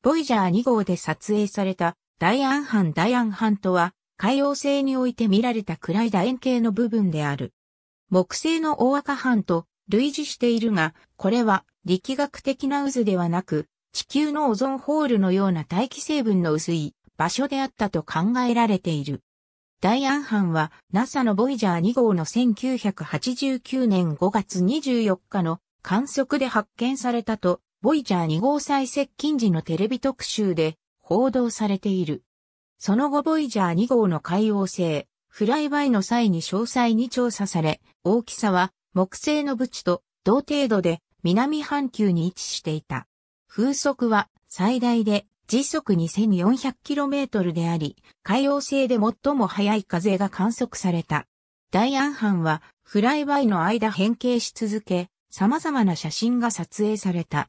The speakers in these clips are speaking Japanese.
ボイジャー2号で撮影されたダイアン斑ダイアン斑とは、海洋星において見られた暗い楕円形の部分である。木星の大赤斑と類似しているが、これは力学的な渦ではなく、地球のオゾンホールのような大気成分の薄い場所であったと考えられている。ダイアン班は NASA のボイジャー2号の1989年5月24日の観測で発見されたとボイジャー2号最接近時のテレビ特集で報道されている。その後ボイジャー2号の海王星、フライバイの際に詳細に調査され、大きさは木星のブチと同程度で南半球に位置していた。風速は最大で時速 2400km であり、海洋星で最も速い風が観測された。大安班はフライバイの間変形し続け、様々な写真が撮影された。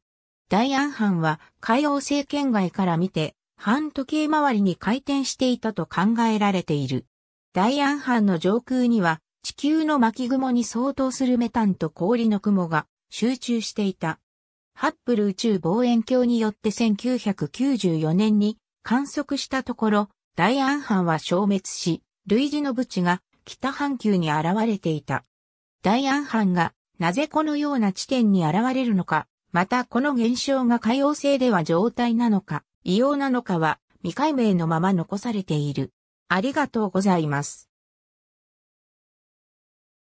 大安藩は海洋政権外から見て、半時計回りに回転していたと考えられている。大安藩の上空には地球の巻雲に相当するメタンと氷の雲が集中していた。ハッブル宇宙望遠鏡によって1994年に観測したところ、大安藩は消滅し、類似の物チが北半球に現れていた。大安藩がなぜこのような地点に現れるのかまたこの現象が海洋性では状態なのか、異様なのかは未解明のまま残されている。ありがとうございます。